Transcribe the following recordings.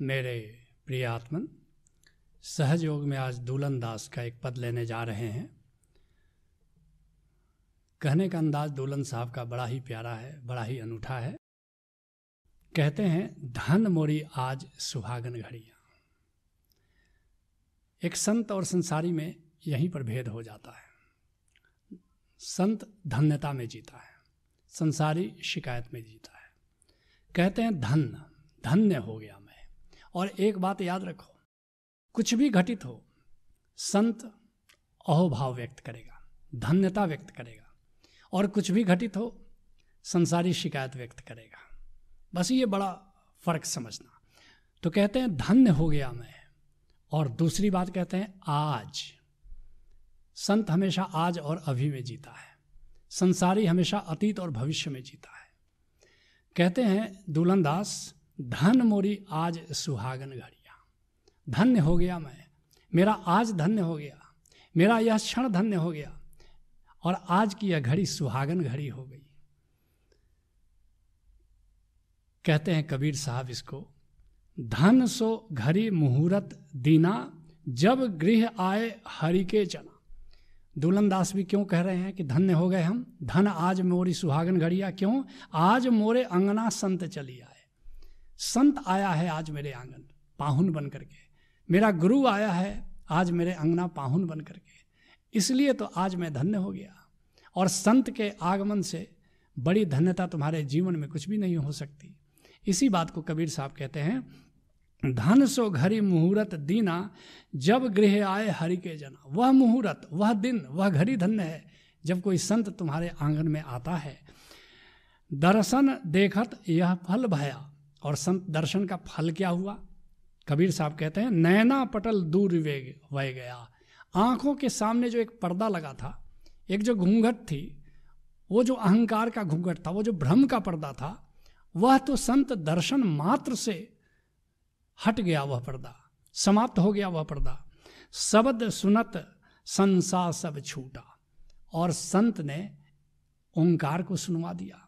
मेरे प्रिय आत्मन सहयोग में आज दूलन दास का एक पद लेने जा रहे हैं कहने का अंदाज दूलन साहब का बड़ा ही प्यारा है बड़ा ही अनूठा है कहते हैं धन मोरी आज सुहागन घड़िया एक संत और संसारी में यहीं पर भेद हो जाता है संत धन्यता में जीता है संसारी शिकायत में जीता है कहते हैं धन धन्य हो गया मैं और एक बात याद रखो कुछ भी घटित हो संत अहोभाव व्यक्त करेगा धन्यता व्यक्त करेगा और कुछ भी घटित हो संसारी शिकायत व्यक्त करेगा बस ये बड़ा फर्क समझना तो कहते हैं धन्य हो गया मैं और दूसरी बात कहते हैं आज संत हमेशा आज और अभी में जीता है संसारी हमेशा अतीत और भविष्य में जीता है कहते हैं दुल्हनदास धन मोरी आज सुहागन घड़िया धन्य हो गया मैं मेरा आज धन्य हो गया मेरा यह क्षण धन्य हो गया और आज की यह घड़ी सुहागन घड़ी हो गई कहते हैं कबीर साहब इसको धन सो घड़ी मुहूर्त दीना जब गृह आए हरि के चना दुल्हन दास भी क्यों कह रहे हैं कि धन्य हो गए हम धन आज मोरी सुहागन घड़िया क्यों आज मोरे अंगना संत चली आए संत आया है आज मेरे आंगन पाहुन बन करके मेरा गुरु आया है आज मेरे अंगना पाहुन बन करके इसलिए तो आज मैं धन्य हो गया और संत के आगमन से बड़ी धन्यता तुम्हारे जीवन में कुछ भी नहीं हो सकती इसी बात को कबीर साहब कहते हैं धन सो घरी मुहूर्त दीना जब गृह आए हरि के जना वह मुहूर्त वह दिन वह घड़ी धन्य है जब कोई संत तुम्हारे आंगन में आता है दर्शन देखत यह फल भया और संत दर्शन का फल क्या हुआ कबीर साहब कहते हैं नैना पटल दूर वेग वह गया आंखों के सामने जो एक पर्दा लगा था एक जो घूंघट थी वो जो अहंकार का घूंघट था वो जो भ्रम का पर्दा था वह तो संत दर्शन मात्र से हट गया वह पर्दा समाप्त हो गया वह पर्दा शब्द सुनत संसा सब छूटा और संत ने ओंकार को सुनवा दिया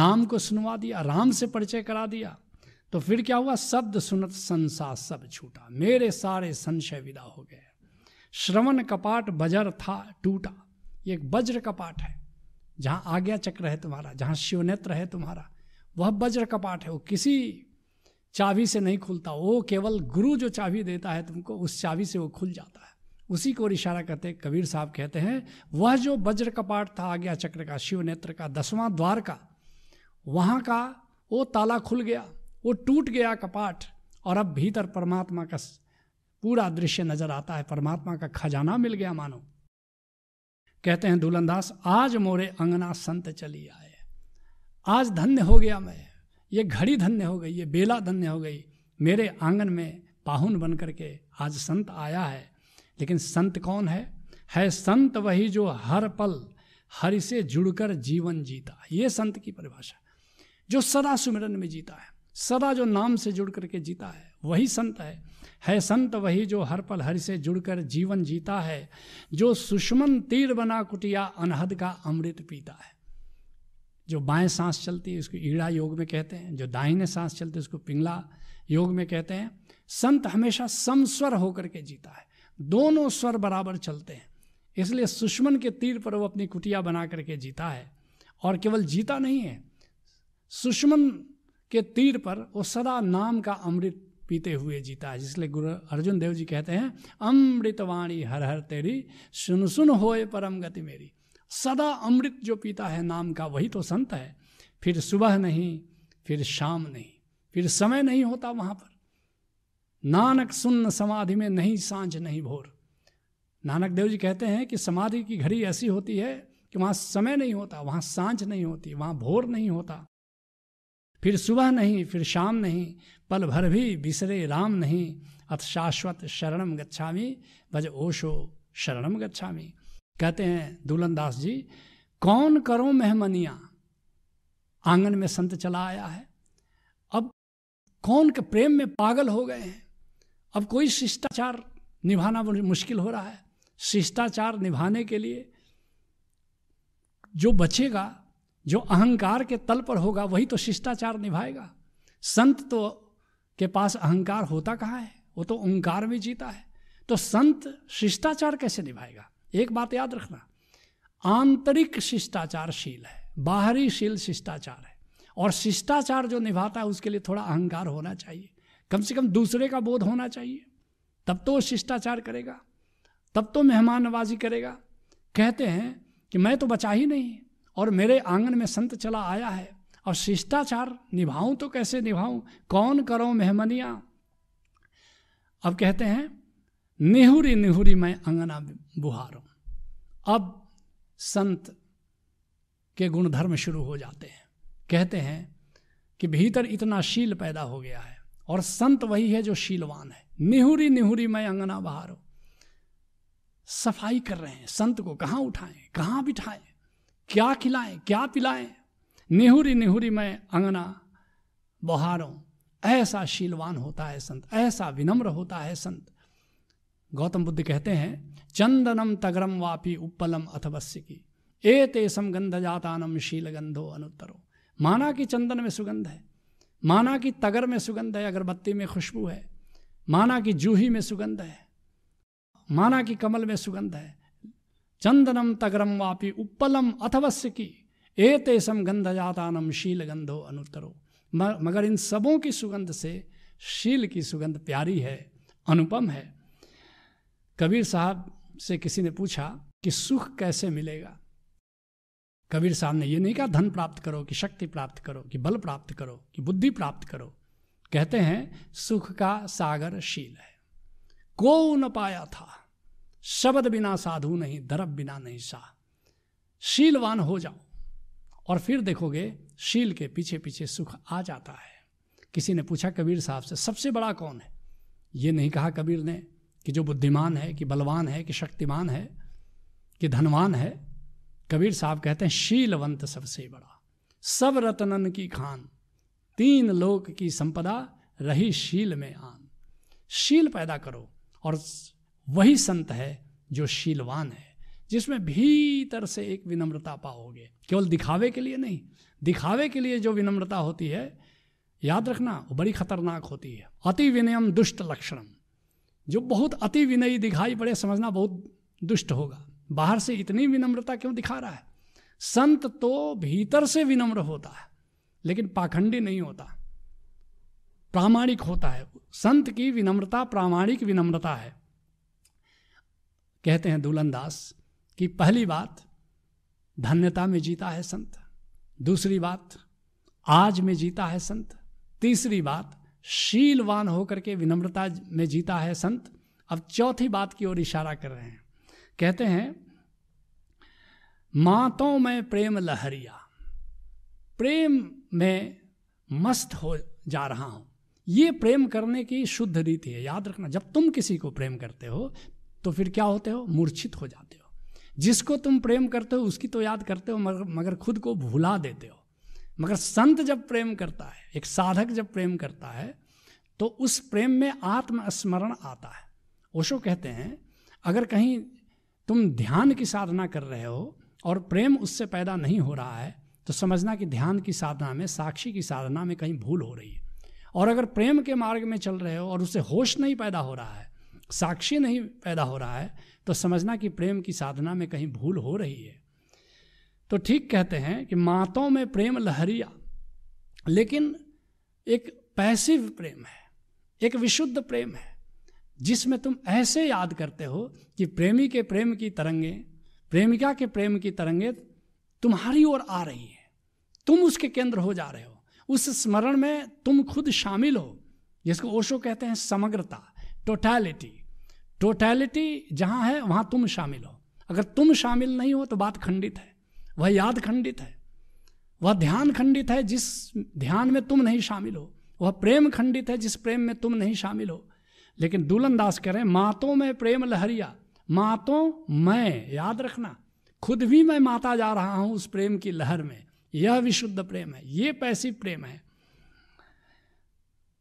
नाम को सुनवा दिया राम से परिचय करा दिया तो फिर क्या हुआ शब्द सुनत संसा सब छूटा मेरे सारे संशय विदा हो गए श्रवण कपाट बजर था टूटा ये एक वज्र कपाट है जहां आज्ञा चक्र है तुम्हारा जहां शिवनेत्र है तुम्हारा वह वज्र कपाट है वो किसी चाबी से नहीं खुलता वो केवल गुरु जो चाबी देता है तुमको उस चाबी से वो खुल जाता है उसी को इशारा करते कबीर साहब कहते हैं वह जो वज्र कपाट था आज्ञा चक्र का शिव नेत्र का दसवां द्वार का वहाँ का वो ताला खुल गया वो टूट गया कपाट और अब भीतर परमात्मा का पूरा दृश्य नजर आता है परमात्मा का खजाना मिल गया मानो कहते हैं दुल्हनदास आज मोरे अंगना संत चली आए आज धन्य हो गया मैं ये घड़ी धन्य हो गई ये बेला धन्य हो गई मेरे आंगन में पाहुन बन करके आज संत आया है लेकिन संत कौन है है संत वही जो हर पल हरि से जुड़कर जीवन जीता ये संत की परिभाषा जो सदा सुमिरन में जीता है सदा जो नाम से जुड़ करके जीता है वही संत है है संत वही जो हर पल हरि से जुड़कर जीवन जीता है जो सुषमन तीर बना कुटिया अनहद का अमृत पीता है जो बाएं सांस चलती है उसको ईड़ा योग में कहते हैं जो दाहिने सांस चलती है उसको पिंगला योग में कहते हैं संत हमेशा समस्वर होकर के जीता है दोनों स्वर बराबर चलते हैं इसलिए सुष्मन के तीर पर वो अपनी कुटिया बना करके जीता है और केवल जीता नहीं है सुष्मन के तीर पर वो सदा नाम का अमृत पीते हुए जीता है जिसलिए गुरु अर्जुन देव जी कहते हैं अमृतवाणी हर हर तेरी सुन सुन होए परम गति मेरी सदा अमृत जो पीता है नाम का वही तो संत है फिर सुबह नहीं फिर शाम नहीं फिर समय नहीं होता वहां पर नानक सुन्न समाधि में नहीं सांझ नहीं भोर नानक देव जी कहते हैं कि समाधि की घड़ी ऐसी होती है कि वहां समय नहीं होता वहां सांझ नहीं होती वहां भोर नहीं होता फिर सुबह नहीं फिर शाम नहीं पल भर भी बिसरे राम नहीं अथ शाश्वत शरणम गच्छामी भज ओशो शरणम गच्छामी कहते हैं दूलनदास जी कौन करो मेहमनिया आंगन में संत चला आया है अब कौन के प्रेम में पागल हो गए हैं अब कोई शिष्टाचार निभाना मुश्किल हो रहा है शिष्टाचार निभाने के लिए जो बचेगा जो अहंकार के तल पर होगा वही तो शिष्टाचार निभाएगा संत तो के पास अहंकार होता कहाँ है वो तो ओंकार में जीता है तो संत शिष्टाचार कैसे निभाएगा एक बात याद रखना आंतरिक शिष्टाचारशील है बाहरी शील शिष्टाचार है और शिष्टाचार जो निभाता है उसके लिए थोड़ा अहंकार होना चाहिए कम से कम दूसरे का बोध होना चाहिए तब तो वो शिष्टाचार करेगा तब तो मेहमान नवाजी करेगा कहते हैं कि मैं तो बचा ही नहीं और मेरे आंगन में संत चला आया है और शिष्टाचार निभाऊं तो कैसे निभाऊं कौन करो मेहमानियां अब कहते हैं निहुरी निहुरी मैं अंगना बुहारो अब संत के गुणधर्म शुरू हो जाते हैं कहते हैं कि भीतर इतना शील पैदा हो गया है और संत वही है जो शीलवान है निहुरी निहुरी मैं अंगना बहारो सफाई कर रहे हैं संत को कहाँ उठाएं कहाँ बिठाएं क्या खिलाएं क्या पिलाएं निहुरी निहुरी मैं अंगना बहारो ऐसा शीलवान होता है संत ऐसा विनम्र होता है संत गौतम बुद्ध कहते हैं चंदनम तगरम वापी उपलम अथवश्य की ए तेसम गंध जातानम शील गंधो अनुत्तरो माना कि चंदन में सुगंध है माना कि तगर में सुगंध है अगरबत्ती में खुशबू है माना कि जूही में सुगंध है माना कि कमल में सुगंध है चंदनम तगरम वापी उपलम अथवश्य की ए तेसम गंध जातानम शील गंधो अनुतरो मगर इन सबों की सुगंध से शील की सुगंध प्यारी है अनुपम है कबीर साहब से किसी ने पूछा कि सुख कैसे मिलेगा कबीर साहब ने यह नहीं कहा धन प्राप्त करो कि शक्ति प्राप्त करो कि बल प्राप्त करो कि बुद्धि प्राप्त करो कहते हैं सुख का सागर शील है को न पाया था शब्द बिना साधु नहीं दरब बिना नहीं सा शीलवान हो जाओ और फिर देखोगे शील के पीछे पीछे सुख आ जाता है किसी ने पूछा कबीर साहब से सबसे बड़ा कौन है ये नहीं कहा कबीर ने कि जो बुद्धिमान है कि बलवान है कि शक्तिमान है कि धनवान है कबीर साहब कहते हैं शीलवंत सबसे बड़ा सब रतनन की खान तीन लोक की संपदा रही शील में आन शील पैदा करो और वही संत है जो शीलवान है जिसमें भीतर से एक विनम्रता पाओगे केवल दिखावे के लिए नहीं दिखावे के लिए जो विनम्रता होती है याद रखना वो बड़ी खतरनाक होती है अति विनयम दुष्ट लक्षणम जो बहुत अति विनयी दिखाई पड़े समझना बहुत दुष्ट होगा बाहर से इतनी विनम्रता क्यों दिखा रहा है संत तो भीतर से विनम्र होता है लेकिन पाखंडी नहीं होता प्रामाणिक होता है संत की विनम्रता प्रामाणिक विनम्रता है कहते हैं दुल्हनदास कि पहली बात धन्यता में जीता है संत दूसरी बात आज में जीता है संत तीसरी बात शीलवान होकर के विनम्रता में जीता है संत अब चौथी बात की ओर इशारा कर रहे हैं कहते हैं मातों में प्रेम लहरिया प्रेम में मस्त हो जा रहा हूं ये प्रेम करने की शुद्ध रीति है याद रखना जब तुम किसी को प्रेम करते हो तो फिर क्या होते हो मूर्छित हो जाते हो जिसको तुम प्रेम करते हो उसकी तो याद करते हो मगर मगर खुद को भुला देते हो मगर संत जब प्रेम करता है एक साधक जब प्रेम करता है तो उस प्रेम में आत्मस्मरण आता है ओशो कहते हैं अगर कहीं तुम ध्यान की साधना कर रहे हो और प्रेम उससे पैदा नहीं हो रहा है तो समझना कि ध्यान की साधना में साक्षी की साधना में कहीं भूल हो रही है और अगर प्रेम के मार्ग में चल रहे हो और उससे होश नहीं पैदा हो रहा है साक्षी नहीं पैदा हो रहा है तो समझना कि प्रेम की साधना में कहीं भूल हो रही है तो ठीक कहते हैं कि मातों में प्रेम लहरिया लेकिन एक पैसिव प्रेम है एक विशुद्ध प्रेम है जिसमें तुम ऐसे याद करते हो कि प्रेमी के प्रेम की तरंगे प्रेमिका के प्रेम की तरंगे तुम्हारी ओर आ रही है तुम उसके केंद्र हो जा रहे हो उस स्मरण में तुम खुद शामिल हो जिसको ओशो कहते हैं समग्रता टोटैलिटी टोटैलिटी जहाँ है वहां तुम शामिल हो अगर तुम शामिल नहीं हो तो बात खंडित है वह याद खंडित है वह ध्यान खंडित है जिस ध्यान में तुम नहीं शामिल हो वह प्रेम खंडित है जिस प्रेम में तुम नहीं शामिल हो लेकिन दुल्हन दास कह रहे हैं मातों में प्रेम लहरिया मातों मैं याद रखना खुद भी मैं माता जा रहा हूं उस प्रेम की लहर में यह विशुद्ध प्रेम है ये पैसिव प्रेम है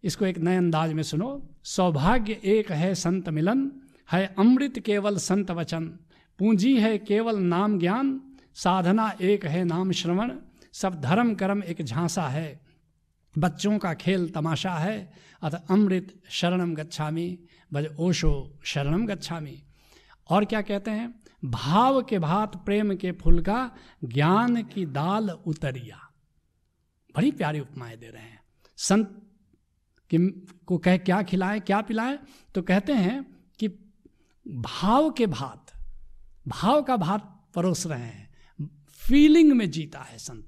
इसको एक नए अंदाज में सुनो सौभाग्य एक है संत मिलन है अमृत केवल संत वचन पूंजी है केवल नाम ज्ञान साधना एक है नाम श्रवण सब धर्म कर्म एक झांसा है बच्चों का खेल तमाशा है अतः अमृत शरणम गच्छामी भज ओशो शरणम गच्छामी और क्या कहते हैं भाव के भात प्रेम के फूल का ज्ञान की दाल उतरिया बड़ी प्यारी उपमाएं दे रहे हैं संत कि को कह क्या खिलाएं क्या पिलाएं तो कहते हैं कि भाव के भात भाव का भात परोस रहे हैं फीलिंग में जीता है संत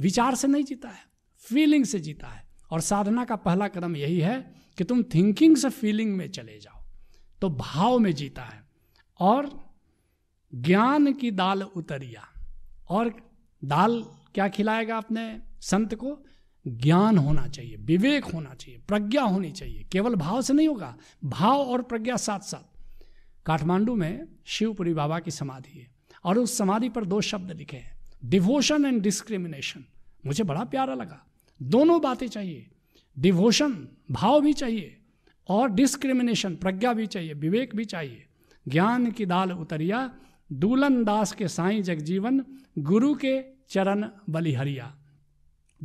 विचार से नहीं जीता है फीलिंग से जीता है और साधना का पहला कदम यही है कि तुम थिंकिंग से फीलिंग में चले जाओ तो भाव में जीता है और ज्ञान की दाल उतरिया और दाल क्या खिलाएगा अपने संत को ज्ञान होना चाहिए विवेक होना चाहिए प्रज्ञा होनी चाहिए केवल भाव से नहीं होगा भाव और प्रज्ञा साथ साथ काठमांडू में शिवपुरी बाबा की समाधि है और उस समाधि पर दो शब्द लिखे हैं डिवोशन एंड डिस्क्रिमिनेशन मुझे बड़ा प्यारा लगा दोनों बातें चाहिए डिवोशन भाव भी चाहिए और डिस्क्रिमिनेशन प्रज्ञा भी चाहिए विवेक भी चाहिए ज्ञान की दाल उतरिया दूलन दास के साईं जगजीवन गुरु के चरण बलिहरिया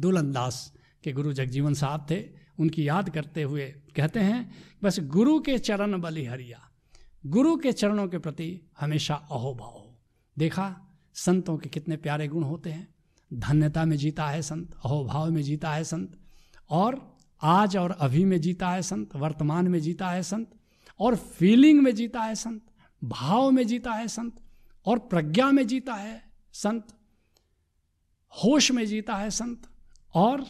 दूलन दास के गुरु जगजीवन साहब थे उनकी याद करते हुए कहते हैं बस गुरु के चरण बलिहरिया गुरु के चरणों के प्रति हमेशा अहोभाव देखा संतों के कितने प्यारे गुण होते हैं धन्यता में जीता है संत अहोभाव में जीता है संत और आज और अभी में जीता है संत वर्तमान में जीता है संत और फीलिंग में जीता है संत भाव में जीता है संत और प्रज्ञा में जीता है संत होश में जीता है संत और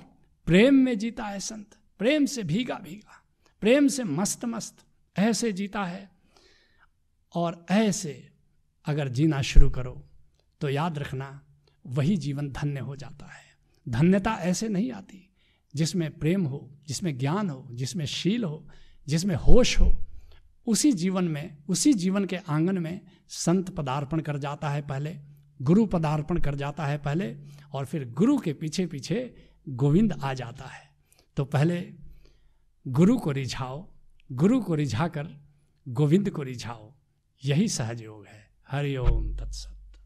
प्रेम में जीता है संत प्रेम से भीगा भीगा प्रेम से मस्त मस्त ऐसे जीता है और ऐसे अगर जीना शुरू करो तो याद रखना वही जीवन धन्य हो जाता है धन्यता ऐसे नहीं आती जिसमें प्रेम हो जिसमें ज्ञान हो जिसमें शील हो जिसमें होश हो उसी जीवन में उसी जीवन के आंगन में संत पदार्पण कर जाता है पहले गुरु पदार्पण कर जाता है पहले और फिर गुरु के पीछे पीछे गोविंद आ जाता है तो पहले गुरु को रिझाओ गुरु को रिझाकर गोविंद को रिझाओ यही सहज योग है ओम तत्सत